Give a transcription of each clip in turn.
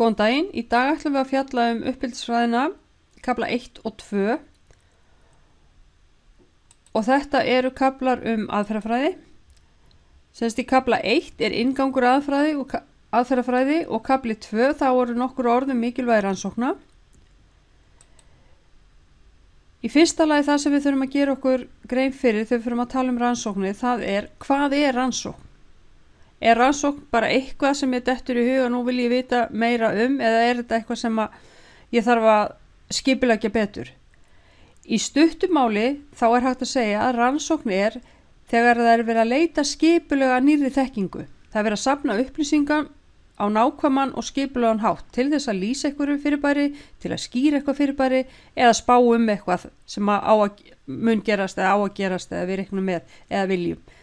Góðan daginn, í dag ætlum við að fjalla um uppbyldsfræðina, kabla 1 og 2 og þetta eru kablar um aðferðafræði. Sérst í kabla 1 er ingangur aðferðafræði og, aðferðafræði og kabli 2 þá eru nokkur orðum mikilvægir ansókna. Í fyrsta lagi það sem við þurfum að gera okkur grein fyrir þegar við þurfum að tala um rannsóknir, það er hvað er rannsókn? er rannsókn bara eitthvað sem ég dettur í huga og nú vil ég vita meira um eða er þetta eitthvað sem ég þarf að skipilegja betur í stuttumáli þá er hægt að segja að rannsókn er þegar það er verið að leita skipilega nýri þekkingu það er verið að sapna upplýsingan á nákvæmann og skipilegan hátt til þess að lýsa eitthvað fyrirbæri til að skýra eitthvað fyrirbæri eða spá um eitthvað sem á að mun gerast eða á að gerast eða við reiknum með eða viljum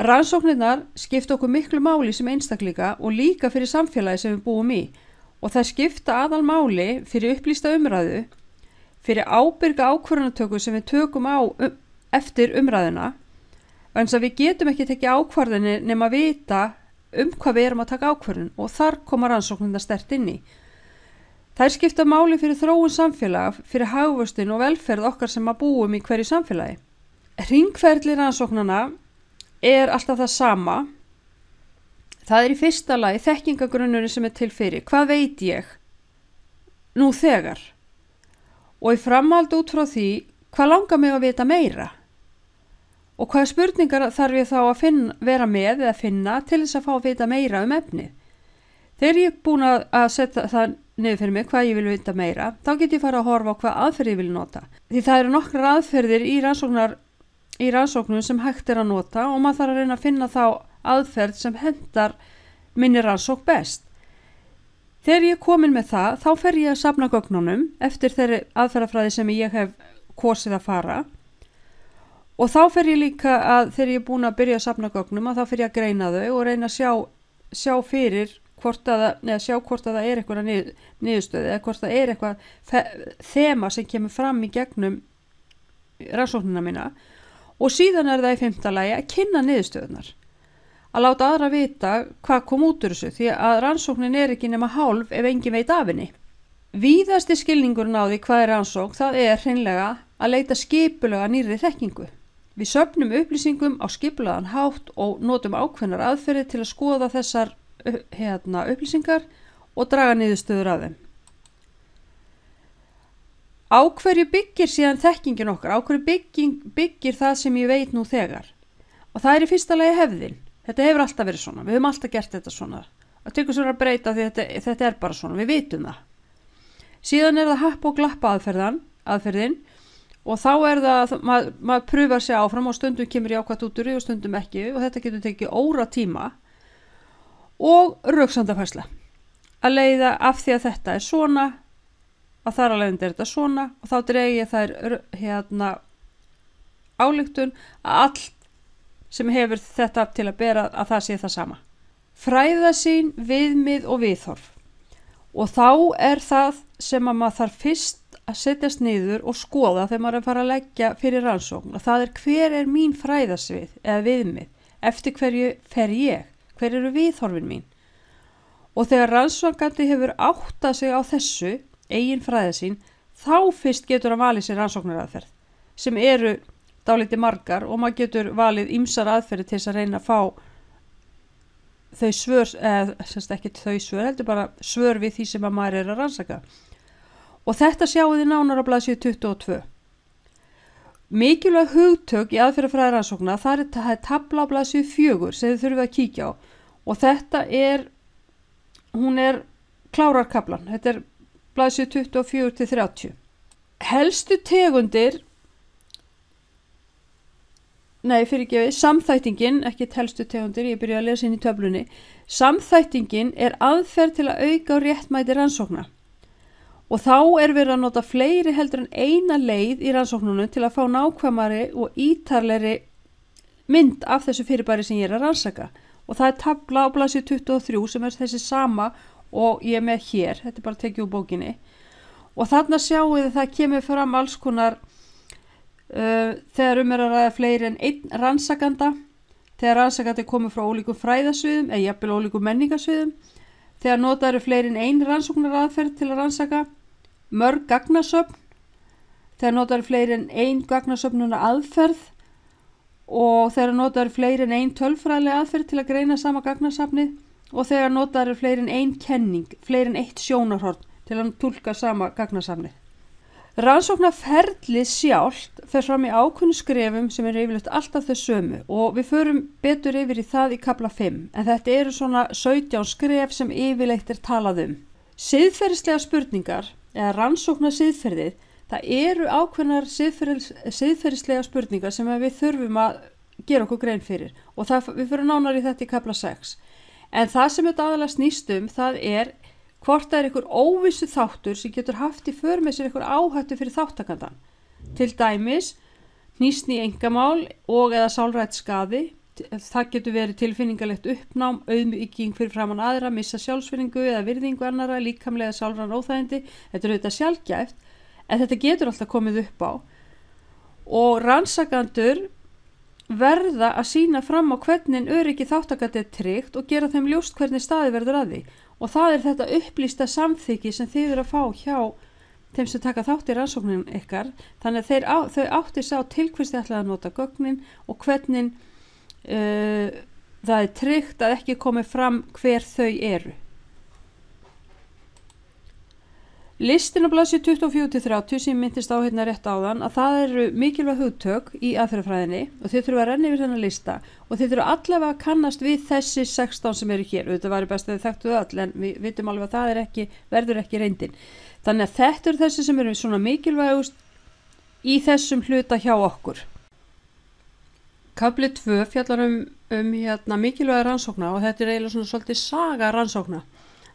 Rannsóknirnar skipta okkur miklu máli sem einstakleika og líka fyrir samfélagi sem við búum í og það skipta aðal máli fyrir upplýsta umræðu, fyrir ábyrga ákvarðanatöku sem við tökum á um, eftir umræðuna en þess að við getum ekki tekið ákvarðinni nema að vita um hvað við erum að taka ákvarðin og þar koma rannsóknirna stert inn í. Það skipta máli fyrir þróun samfélag, fyrir hagvöstin og velferð okkar sem að búum í hverju samfélagi. Ringferðli rannsóknarna er alltaf það sama. Það er í fyrsta lagi þekkingagrunnurinn sem er til fyrir. Hvað veit ég nú þegar? Og ég framhaldi út frá því hvað langar mig að vita meira? Og hvaða spurningar þarf ég þá að finna, vera með eða finna til þess að fá að vita meira um efnið? Þegar ég er búin að setja það niður fyrir mig hvað ég vil vita meira, þá get ég fara að horfa á hvað aðferð ég vil nota. Því það eru nokkrar aðferðir í rannsóknar í rannsóknum sem hægt er að nota og maður þarf að reyna að finna þá aðferð sem hendar minni rannsók best. Þegar ég er komin með það, þá fer ég að sapna gögnunum eftir þeirri aðferðafræði sem ég hef kosið að fara og þá fer ég líka að þegar ég er búin að byrja að sapna gögnum að þá fer ég að greina þau og reyna að sjá, sjá fyrir hvort að, neða, sjá hvort að það er eitthvað nið, niðurstöði eða hvort það er eitthvað þema sem kemur fram í gegnum rannsóknina mína og síðan er það í fymtalagi að kynna niðurstöðunar að láta aðra vita hvað kom út úr þessu því að rannsóknin er ekki nema hálf ef engin veit af henni. Víðasti skilningurinn á því hvað er rannsókn það er hreinlega að leita skipulega nýri þekkingu. Við söpnum upplýsingum á skipulagan hátt og notum ákveðnar aðferði til að skoða þessar eh, hérna, upplýsingar og draga niðurstöður af þeim á hverju byggir síðan þekkingin okkar, á hverju bygging, byggir það sem ég veit nú þegar og það er í fyrsta lagi hefðin þetta hefur alltaf verið svona, við höfum alltaf gert þetta svona að tökum svo að breyta því þetta, þetta er bara svona, við vitum það síðan er það happ og glappa aðferðan aðferðin og þá er það, maður, maður pröfar sér áfram og stundum kemur ég ákvæmt út úr og stundum ekki og þetta getur tekið óra tíma og rauksandafærsla að leiða af því að þetta er svona að þar alveg er þetta svona og þá dregi ég þær hérna álíktun að allt sem hefur þetta til að bera að það sé það sama. Fræðasín, viðmið og viðhorf og þá er það sem að maður þarf fyrst að setjast niður og skoða þegar maður er að fara að leggja fyrir rannsókn og það er hver er mín fræðasvið eða viðmið eftir hverju fer ég, hver eru viðhorfin mín og þegar rannsókandi hefur átta sig á þessu eigin fræðið sín, þá fyrst getur að valið sér rannsóknar aðferð sem eru dáliti margar og maður getur valið ymsar aðferði til þess að reyna að fá þau svör, eða semst ekki þau svör, heldur bara svör við því sem að maður er að rannsaka. Og þetta sjáum við nánar á blæsið 22. Mikilvæg hugtök í aðferðafræðar rannsókna, það er tabla á blæsið 4 sem þið þurfum að kíkja á og þetta er, hún er klárarkablan, þetta er blæsju 24-30. Helstu tegundir, nei fyrir ekki við, samþættingin, ekki helstu tegundir, ég byrja að lesa inn í töflunni, samþættingin er aðferð til að auka og réttmæti rannsókna og þá er verið að nota fleiri heldur en eina leið í rannsóknunum til að fá nákvæmari og ítarleri mynd af þessu fyrirbæri sem ég er að rannsaka og það er tabla á blæsju 23 sem er þessi sama og ég er með hér, þetta er bara að tekja úr bókinni og þarna sjáum við að það kemur fram alls konar uh, þegar um er að ræða fleiri en einn rannsakanda þegar rannsakandi komur frá ólíkum fræðasviðum eða jafnvel ólíkum menningasviðum þegar nota eru fleiri en einn rannsóknar aðferð til að rannsaka mörg gagnasöfn þegar nota eru fleiri en einn gagnasöfnuna aðferð og þegar nota eru fleiri en einn tölfræðilega aðferð til að greina sama gagnasafnið og þegar notaður er fleirin einn kenning, fleirin eitt sjónarhorn til að tólka sama gagnarsamni. Rannsóknarferðli sjálft fer fram í ákunni skrefum sem er yfirleitt alltaf þau sömu og við förum betur yfir í það í kapla 5 en þetta eru svona 17 skref sem yfirleitt er talað um. Siðferðislega spurningar eða rannsóknar siðferðið það eru ákveðnar siðferðislega spurningar sem við þurfum að gera okkur grein fyrir og það, við fyrir nánar í þetta í kapla 6 en það sem þetta aðalega snýst um það er hvort það er einhver óvissu þáttur sem getur haft í förmið sér einhver áhættu fyrir þáttakandan til dæmis nýstni engamál og eða sálrætt skaði það getur verið tilfinningalegt uppnám auðmygging fyrir framann aðra, missa sjálfsvinningu eða virðingu annara, líkamlega sálrann óþægindi, þetta er auðvitað sjálfgæft en þetta getur alltaf komið upp á og rannsakandur verða að sína fram á hvernig öryggi þáttakat er tryggt og gera þeim ljóst hvernig staði verður að því og það er þetta upplýsta samþyggi sem þið eru að fá hjá þeim sem taka þátt í rannsóknum ykkar þannig að á, þau átti sá til hvers þið ætlaði að nota gögnin og hvernig uh, það er tryggt að ekki komi fram hver þau eru Listin á blassi 24-30 sem myndist á hérna rétt áðan að það eru mikilvæg hugtök í aðferðafræðinni og þið þurfum að renni við þennan lista og þið þurfum allavega að kannast við þessi 16 sem eru hér. Þetta var best að þið þekktuðu all en við vitum alveg að það ekki, verður ekki reyndin. Þannig að þetta eru þessi sem eru svona mikilvægust í þessum hluta hjá okkur. Kabli 2 fjallar um, um hérna, mikilvæg rannsókna og þetta er eiginlega svona svolítið saga rannsókna.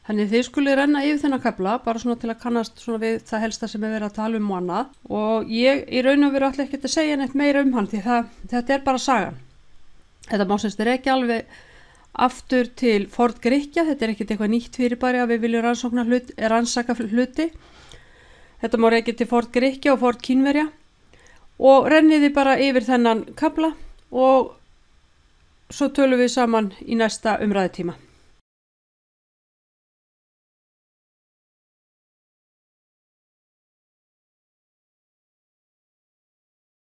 Þannig þið skulle renna yfir þennan kefla bara svona til að kannast svona við það helsta sem við erum að tala um og annað og ég í raun og veru allir ekkert að segja neitt meira um hann því það, þetta er bara sagan. Þetta másins er ekki alveg aftur til Ford Gríkja, þetta er ekkert eitthvað nýtt fyrirbæri að við viljum rannsaka hluti, rannsaka hluti. Þetta má reyngi til Ford Gríkja og Ford Kínverja og renniði bara yfir þennan kefla og svo tölum við saman í næsta umræðutíma.